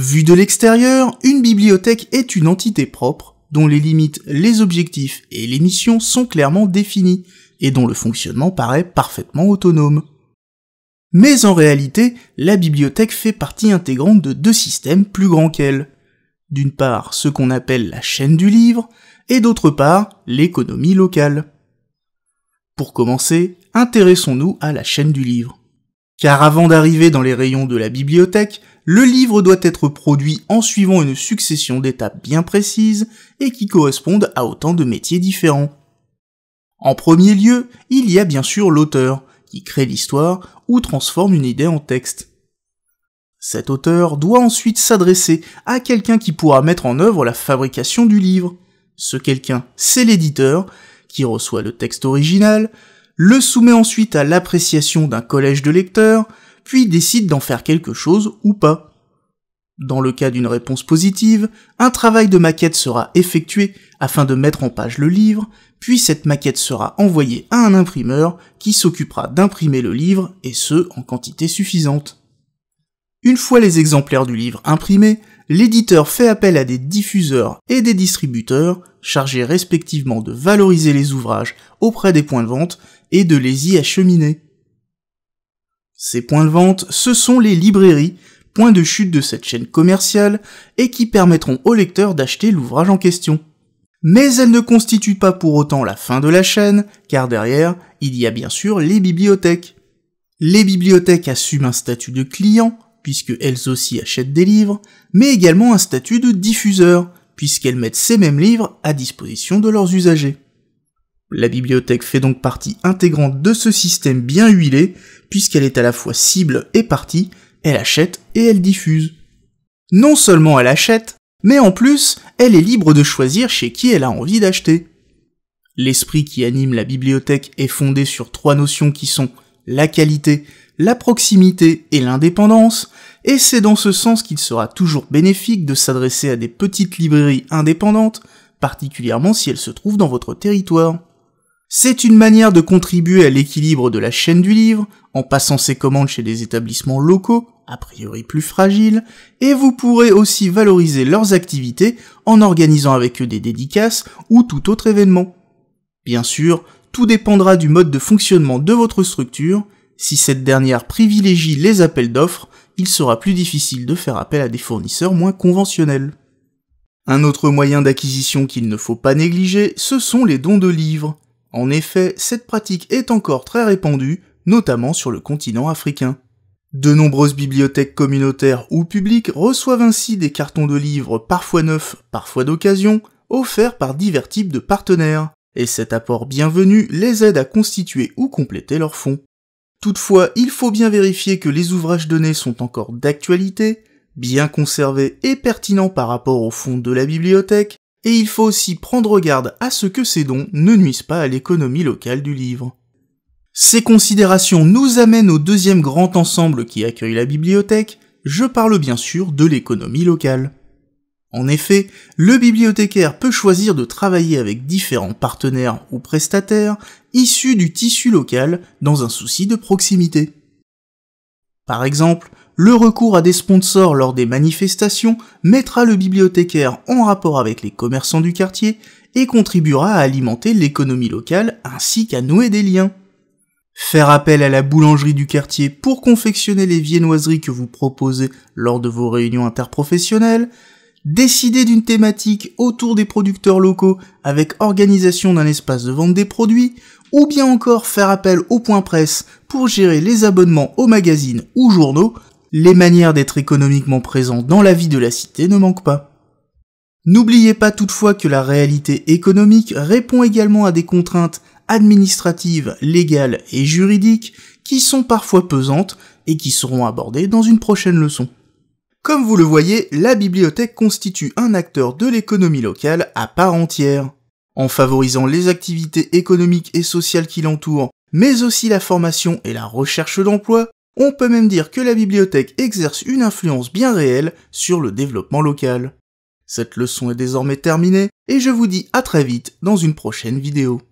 Vu de l'extérieur, une bibliothèque est une entité propre dont les limites, les objectifs et les missions sont clairement définis et dont le fonctionnement paraît parfaitement autonome. Mais en réalité, la bibliothèque fait partie intégrante de deux systèmes plus grands qu'elle. D'une part, ce qu'on appelle la chaîne du livre, et d'autre part, l'économie locale. Pour commencer, intéressons-nous à la chaîne du livre. Car avant d'arriver dans les rayons de la bibliothèque, le livre doit être produit en suivant une succession d'étapes bien précises et qui correspondent à autant de métiers différents. En premier lieu, il y a bien sûr l'auteur, qui crée l'histoire ou transforme une idée en texte. Cet auteur doit ensuite s'adresser à quelqu'un qui pourra mettre en œuvre la fabrication du livre. Ce quelqu'un, c'est l'éditeur, qui reçoit le texte original, le soumet ensuite à l'appréciation d'un collège de lecteurs, puis décide d'en faire quelque chose ou pas. Dans le cas d'une réponse positive, un travail de maquette sera effectué afin de mettre en page le livre, puis cette maquette sera envoyée à un imprimeur qui s'occupera d'imprimer le livre, et ce, en quantité suffisante. Une fois les exemplaires du livre imprimés, l'éditeur fait appel à des diffuseurs et des distributeurs chargés respectivement de valoriser les ouvrages auprès des points de vente et de les y acheminer. Ces points de vente, ce sont les librairies, point de chute de cette chaîne commerciale, et qui permettront au lecteur d'acheter l'ouvrage en question. Mais elles ne constituent pas pour autant la fin de la chaîne, car derrière, il y a bien sûr les bibliothèques. Les bibliothèques assument un statut de client, puisque elles aussi achètent des livres, mais également un statut de diffuseur, puisqu'elles mettent ces mêmes livres à disposition de leurs usagers. La bibliothèque fait donc partie intégrante de ce système bien huilé, puisqu'elle est à la fois cible et partie, elle achète et elle diffuse. Non seulement elle achète, mais en plus, elle est libre de choisir chez qui elle a envie d'acheter. L'esprit qui anime la bibliothèque est fondé sur trois notions qui sont la qualité, la proximité et l'indépendance, et c'est dans ce sens qu'il sera toujours bénéfique de s'adresser à des petites librairies indépendantes, particulièrement si elles se trouvent dans votre territoire. C'est une manière de contribuer à l'équilibre de la chaîne du livre, en passant ses commandes chez des établissements locaux, a priori plus fragiles, et vous pourrez aussi valoriser leurs activités en organisant avec eux des dédicaces ou tout autre événement. Bien sûr, tout dépendra du mode de fonctionnement de votre structure. Si cette dernière privilégie les appels d'offres, il sera plus difficile de faire appel à des fournisseurs moins conventionnels. Un autre moyen d'acquisition qu'il ne faut pas négliger, ce sont les dons de livres. En effet, cette pratique est encore très répandue, notamment sur le continent africain. De nombreuses bibliothèques communautaires ou publiques reçoivent ainsi des cartons de livres parfois neufs, parfois d'occasion, offerts par divers types de partenaires et cet apport bienvenu les aide à constituer ou compléter leurs fonds. Toutefois, il faut bien vérifier que les ouvrages donnés sont encore d'actualité, bien conservés et pertinents par rapport au fonds de la bibliothèque, et il faut aussi prendre garde à ce que ces dons ne nuisent pas à l'économie locale du livre. Ces considérations nous amènent au deuxième grand ensemble qui accueille la bibliothèque, je parle bien sûr de l'économie locale. En effet, le bibliothécaire peut choisir de travailler avec différents partenaires ou prestataires issus du tissu local dans un souci de proximité. Par exemple, le recours à des sponsors lors des manifestations mettra le bibliothécaire en rapport avec les commerçants du quartier et contribuera à alimenter l'économie locale ainsi qu'à nouer des liens. Faire appel à la boulangerie du quartier pour confectionner les viennoiseries que vous proposez lors de vos réunions interprofessionnelles, décider d'une thématique autour des producteurs locaux avec organisation d'un espace de vente des produits, ou bien encore faire appel au point presse pour gérer les abonnements aux magazines ou journaux, les manières d'être économiquement présents dans la vie de la cité ne manquent pas. N'oubliez pas toutefois que la réalité économique répond également à des contraintes administratives, légales et juridiques qui sont parfois pesantes et qui seront abordées dans une prochaine leçon. Comme vous le voyez, la bibliothèque constitue un acteur de l'économie locale à part entière. En favorisant les activités économiques et sociales qui l'entourent, mais aussi la formation et la recherche d'emploi, on peut même dire que la bibliothèque exerce une influence bien réelle sur le développement local. Cette leçon est désormais terminée et je vous dis à très vite dans une prochaine vidéo.